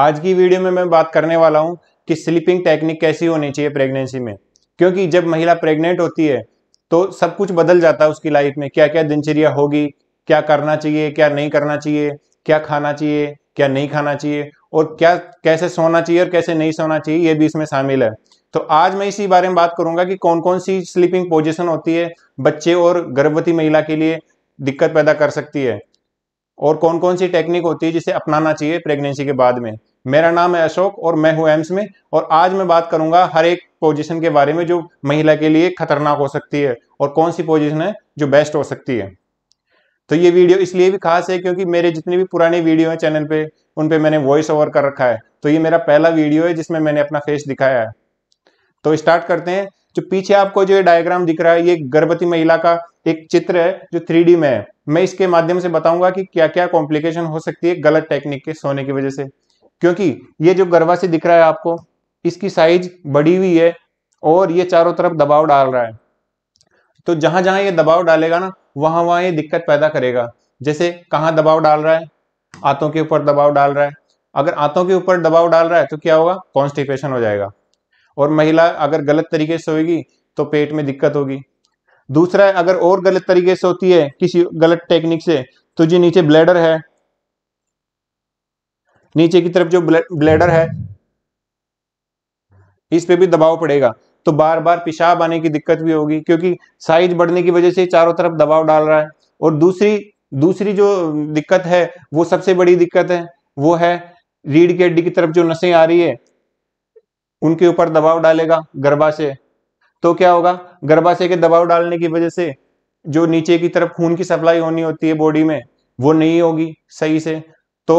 आज की वीडियो में मैं बात करने वाला हूँ कि स्लीपिंग टेक्निक कैसी होनी चाहिए प्रेगनेंसी में क्योंकि जब महिला प्रेग्नेंट होती है तो सब कुछ बदल जाता है उसकी लाइफ में क्या क्या दिनचर्या होगी क्या करना चाहिए क्या नहीं करना चाहिए क्या खाना चाहिए क्या नहीं खाना चाहिए और क्या कैसे सोना चाहिए और कैसे नहीं सोना चाहिए ये भी इसमें शामिल है तो आज मैं इसी बारे में बात करूंगा कि कौन कौन सी स्लीपिंग पोजिशन होती है बच्चे और गर्भवती महिला के लिए दिक्कत पैदा कर सकती है और कौन कौन सी टेक्निक होती है जिसे अपनाना चाहिए प्रेगनेंसी के बाद में मेरा नाम है अशोक और मैं हूँ एम्स में और आज मैं बात करूंगा हर एक पोजीशन के बारे में जो महिला के लिए खतरनाक हो सकती है और कौन सी पोजीशन है जो बेस्ट हो सकती है तो ये वीडियो इसलिए भी खास है क्योंकि मेरे जितने भी पुराने वीडियो हैं चैनल पे उन पे मैंने वॉइस ओवर कर रखा है तो ये मेरा पहला वीडियो है जिसमें मैंने अपना फेस दिखाया है तो स्टार्ट करते हैं जो पीछे आपको जो डायग्राम दिख रहा है ये गर्भवती महिला का एक चित्र है जो थ्री में है मैं इसके माध्यम से बताऊंगा कि क्या क्या कॉम्प्लिकेशन हो सकती है गलत टेक्निक के सोने की वजह से क्योंकि ये जो से दिख रहा है आपको इसकी साइज बढ़ी हुई है और ये चारों तरफ दबाव डाल रहा है तो जहां जहां ये दबाव डालेगा ना वहां वहां ये दिक्कत पैदा करेगा जैसे कहाँ दबाव डाल रहा है आंतों के ऊपर दबाव डाल रहा है अगर आंतों के ऊपर दबाव डाल रहा है तो क्या होगा कॉन्स्टिपेशन हो जाएगा और महिला अगर गलत तरीके से सोएगी तो पेट में दिक्कत होगी दूसरा अगर और गलत तरीके से होती है किसी गलत टेक्निक से तो जी नीचे ब्लैडर है नीचे की तरफ जो ब्लैडर है इस पे भी दबाव पड़ेगा तो बार बार पेशाब आने की दिक्कत भी होगी क्योंकि साइज बढ़ने की वजह से चारों तरफ दबाव डाल रहा है और दूसरी दूसरी जो दिक्कत है वो सबसे बड़ी दिक्कत है वो है रीढ़ की हड्डी की तरफ जो नसें आ रही है उनके ऊपर दबाव डालेगा गर्भाशय तो क्या होगा गर्भाशय के दबाव डालने की वजह से जो नीचे की तरफ खून की सप्लाई होनी होती है बॉडी में वो नहीं होगी सही से तो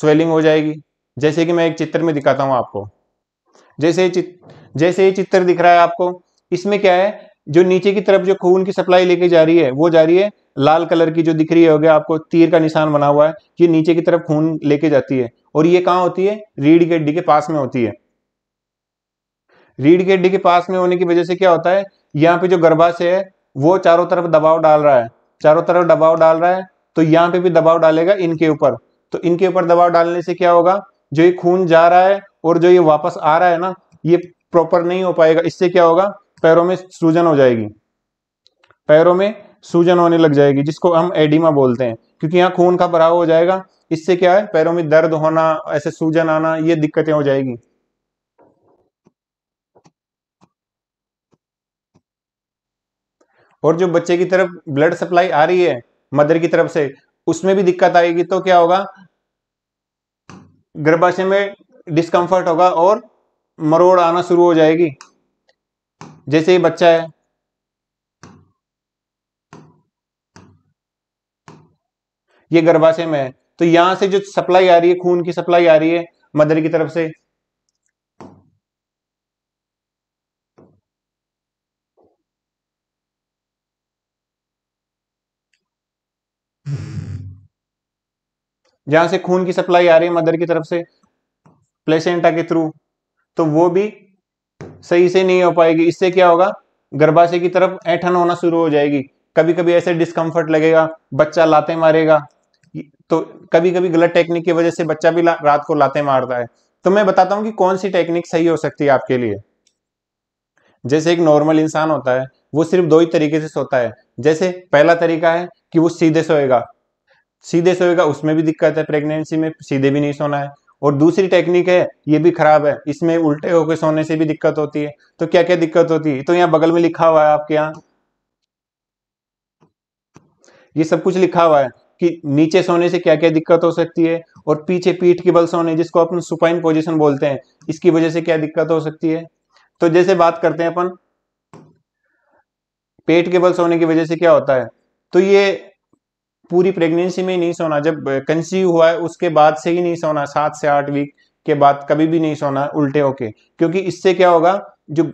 स्वेलिंग हो जाएगी जैसे कि मैं एक चित्र में दिखाता हूं आपको जैसे चित, जैसे ये चित्र दिख रहा है आपको इसमें क्या है जो नीचे की तरफ जो खून की सप्लाई लेके जा रही है वो जा रही है लाल कलर की जो दिख रही है आपको तीर का निशान बना हुआ है ये नीचे की तरफ खून लेके जाती है और ये कहाँ होती है रीढ़ की हड्डी के पास में होती है रीढ़ के हड्डी के पास में होने की वजह से क्या होता है यहाँ पे जो गर्भाशय है वो चारों तरफ दबाव डाल रहा है चारों तरफ दबाव डाल रहा है तो यहाँ पे भी दबाव डालेगा इनके ऊपर तो इनके ऊपर दबाव डालने से क्या होगा जो ये खून जा रहा है और जो ये वापस आ रहा है ना ये प्रॉपर नहीं हो पाएगा इससे क्या होगा पैरों में सूजन हो जाएगी पैरों में सूजन होने लग जाएगी जिसको हम एडिमा बोलते हैं क्योंकि यहाँ खून का भराव हो जाएगा इससे क्या है पैरों में दर्द होना ऐसे सूजन आना ये दिक्कतें हो जाएगी और जो बच्चे की तरफ ब्लड सप्लाई आ रही है मदर की तरफ से उसमें भी दिक्कत आएगी तो क्या होगा गर्भाशय में डिस्कम्फर्ट होगा और मरोड़ आना शुरू हो जाएगी जैसे ही बच्चा है ये गर्भाशय में है तो यहां से जो सप्लाई आ रही है खून की सप्लाई आ रही है मदर की तरफ से जहां से खून की सप्लाई आ रही है मदर की तरफ से प्लेसेंटा के थ्रू तो वो भी सही से नहीं हो पाएगी इससे क्या होगा गर्भाशय की तरफ ऐठन होना शुरू हो जाएगी कभी कभी ऐसे डिस्कम्फर्ट लगेगा बच्चा लाते मारेगा तो कभी कभी गलत टेक्निक की वजह से बच्चा भी रात को लाते मारता है तो मैं बताता हूँ कि कौन सी टेक्निक सही हो सकती है आपके लिए जैसे एक नॉर्मल इंसान होता है वो सिर्फ दो ही तरीके से सोता है जैसे पहला तरीका है कि वो सीधे सोएगा सीधे सोएगा उसमें भी दिक्कत है प्रेगनेंसी में सीधे भी नहीं सोना है और दूसरी टेक्निक है ये भी खराब है इसमें उल्टे होकर सोने से भी दिक्कत होती है तो क्या क्या दिक्कत होती है तो यहाँ बगल में लिखा हुआ है आपके यहाँ ये सब कुछ लिखा हुआ है कि नीचे सोने से क्या क्या दिक्कत हो सकती है और पीछे पीठ के बल सोने जिसको अपन सुपाइन पोजिशन बोलते हैं इसकी वजह से क्या दिक्कत हो सकती है तो जैसे बात करते हैं अपन पेट के बल सोने की वजह से क्या होता है तो ये पूरी प्रेगनेंसी में ही नहीं सोना जब कंसीव हुआ है उसके बाद से ही नहीं सोना सात से आठ वीक के बाद कभी भी नहीं सोना उल्टे होके क्योंकि इससे क्या होगा जो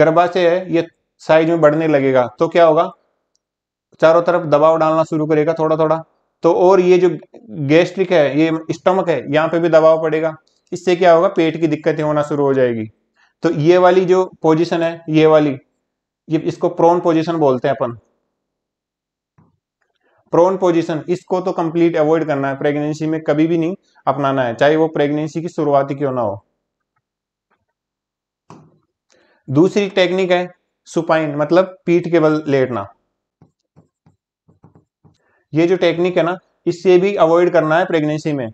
गर्भाशय है ये साइज में बढ़ने लगेगा तो क्या होगा चारों तरफ दबाव डालना शुरू करेगा थोड़ा थोड़ा तो और ये जो गैस्ट्रिक है ये स्टमक है यहाँ पे भी दबाव पड़ेगा इससे क्या होगा पेट की दिक्कतें होना शुरू हो जाएगी तो ये वाली जो पोजिशन है ये वाली ये इसको प्रोन पोजिशन बोलते हैं अपन प्रोन पोजीशन इसको तो कंप्लीट अवॉइड करना है प्रेगनेंसी में कभी भी नहीं अपनाना है चाहे वो प्रेगनेंसी की शुरुआती क्यों ना हो दूसरी टेक्निक है सुपाइन मतलब पीठ के बल लेटना ये जो टेक्निक है ना इससे भी अवॉइड करना है प्रेगनेंसी में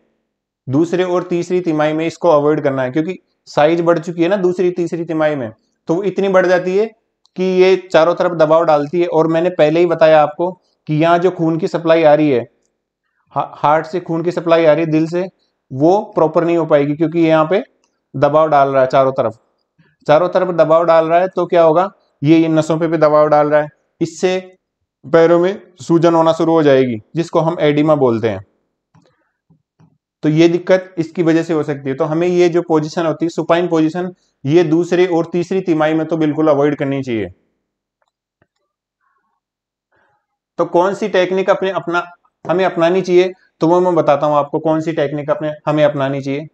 दूसरे और तीसरी तिमाही में इसको अवॉइड करना है क्योंकि साइज बढ़ चुकी है ना दूसरी तीसरी तिमाही में तो वो इतनी बढ़ जाती है कि ये चारों तरफ दबाव डालती है और मैंने पहले ही बताया आपको कि यहाँ जो खून की सप्लाई आ रही है हार्ट से खून की सप्लाई आ रही है दिल से वो प्रॉपर नहीं हो पाएगी क्योंकि यहाँ पे दबाव डाल रहा है चारों तरफ चारों तरफ दबाव डाल रहा है तो क्या होगा ये ये नसों पे भी दबाव डाल रहा है इससे पैरों में सूजन होना शुरू हो जाएगी जिसको हम एडिमा बोलते हैं तो ये दिक्कत इसकी वजह से हो सकती है तो हमें ये जो पोजिशन होती है सुपाइन पोजिशन ये दूसरी और तीसरी तिमाही में तो बिल्कुल अवॉइड करनी चाहिए तो कौन सी टेक्निक अपने अपना हमें अपनानी चाहिए तो वो मैं बताता हूं आपको कौन सी टेक्निक अपने हमें अपनानी चाहिए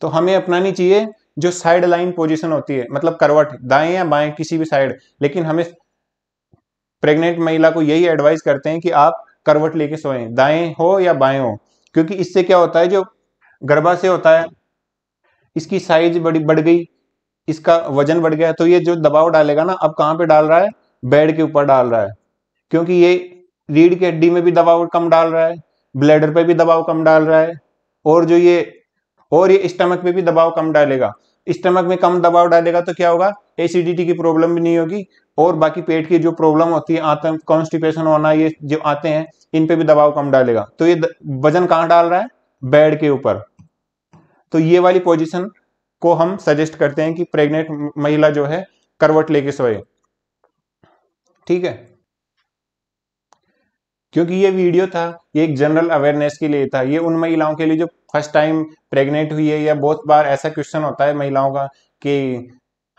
तो हमें अपनानी चाहिए जो साइड लाइन पोजिशन होती है मतलब करवट दाएं या बाएं किसी भी साइड लेकिन हमें प्रेग्नेंट महिला को यही एडवाइस करते हैं कि आप करवट लेके सोएं दाएं हो या बाएं हो क्योंकि इससे क्या होता है जो गर्भाशय होता है इसकी साइज बड़ी बढ़ गई इसका वजन बढ़ गया है तो ये जो दबाव डालेगा ना अब कहां पे डाल रहा है बेड के ऊपर डाल रहा है क्योंकि ये रीढ़ की हड्डी में भी दबाव कम डाल रहा है ब्लैडर पे भी दबाव कम डाल रहा है और जो ये और ये स्टमक पे भी दबाव कम डालेगा स्टमक में कम दबाव डालेगा तो क्या होगा एसिडिटी की प्रॉब्लम भी नहीं होगी और बाकी पेट की जो प्रॉब्लम होती है आतम कॉन्स्टिपेशन होना ये जो आते हैं इन पे भी दबाव कम डालेगा तो ये वजन कहां डाल रहा है बेड के ऊपर तो ये वाली पोजिशन को हम सजेस्ट करते हैं कि प्रेग्नेंट महिला जो है करवट लेके सोए ठीक है क्योंकि ये वीडियो था ये एक जनरल अवेयरनेस के लिए था ये उन महिलाओं के लिए जो फर्स्ट टाइम प्रेग्नेंट हुई है या बहुत बार ऐसा क्वेश्चन होता है महिलाओं का कि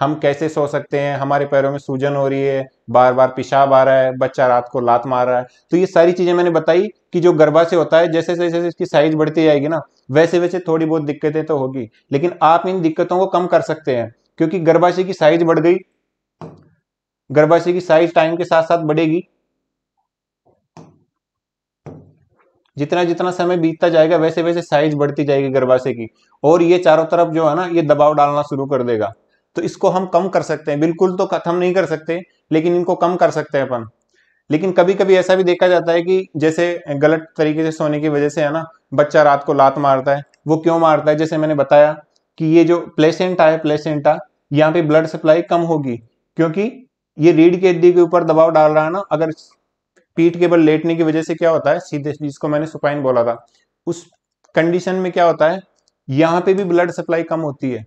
हम कैसे सो सकते हैं हमारे पैरों में सूजन हो रही है बार बार पेशाब आ रहा है बच्चा रात को लात मार रहा है तो ये सारी चीज़ें मैंने बताई कि जो गर्भा से होता है जैसे जैसे इसकी साइज बढ़ती जाएगी ना वैसे वैसे थोड़ी बहुत दिक्कतें तो होगी लेकिन आप इन दिक्कतों को कम कर सकते हैं क्योंकि गर्भाशय की साइज बढ़ गई गर्भाशय की साइज टाइम के साथ साथ बढ़ेगी जितना जितना समय बीतता जाएगा वैसे वैसे साइज बढ़ती जाएगी गर्भाशय की और ये चारों तरफ जो है ना ये दबाव डालना शुरू कर देगा तो इसको हम कम कर सकते हैं बिल्कुल तो खत्म नहीं कर सकते लेकिन इनको कम कर सकते हैं अपन लेकिन कभी कभी ऐसा भी देखा जाता है कि जैसे गलत तरीके से सोने की वजह से है ना बच्चा रात को लात मारता है वो क्यों मारता है जैसे मैंने बताया कि ये जो प्लेसेंटा है प्लेसेंटा यहाँ पे ब्लड सप्लाई कम होगी क्योंकि ये रीढ़ की हड्डी के ऊपर दबाव डाल रहा है ना अगर पीठ के बल लेटने की वजह से क्या होता है सीधे जिसको मैंने सुपाइन बोला था उस कंडीशन में क्या होता है यहाँ पे भी ब्लड सप्लाई कम होती है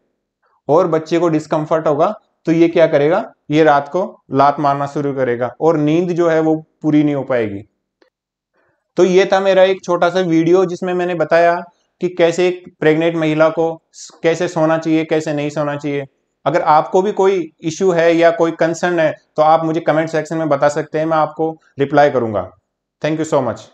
और बच्चे को डिस्कम्फर्ट होगा तो ये क्या करेगा ये रात को लात मारना शुरू करेगा और नींद जो है वो पूरी नहीं हो पाएगी तो ये था मेरा एक छोटा सा वीडियो जिसमें मैंने बताया कि कैसे एक प्रेग्नेंट महिला को कैसे सोना चाहिए कैसे नहीं सोना चाहिए अगर आपको भी कोई इश्यू है या कोई कंसर्न है तो आप मुझे कमेंट सेक्शन में बता सकते हैं मैं आपको रिप्लाई करूंगा थैंक यू सो मच